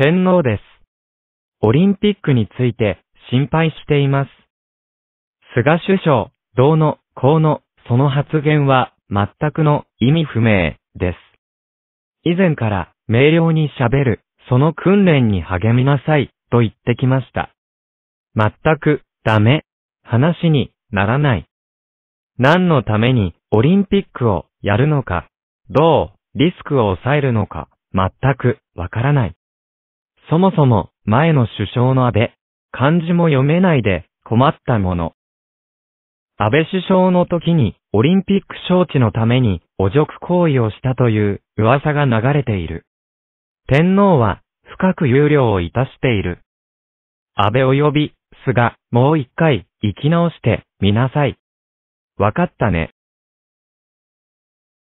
天皇です。オリンピックについて心配しています。菅首相、どうの、こうの、その発言は全くの意味不明です。以前から明瞭に喋る、その訓練に励みなさいと言ってきました。全くダメ、話にならない。何のためにオリンピックをやるのか、どうリスクを抑えるのか、全くわからない。そもそも、前の首相の安倍、漢字も読めないで、困ったもの。安倍首相の時に、オリンピック招致のために、汚辱行為をしたという、噂が流れている。天皇は、深く憂慮をいたしている。安倍及び、菅、もう一回、生き直して、みなさい。わかったね。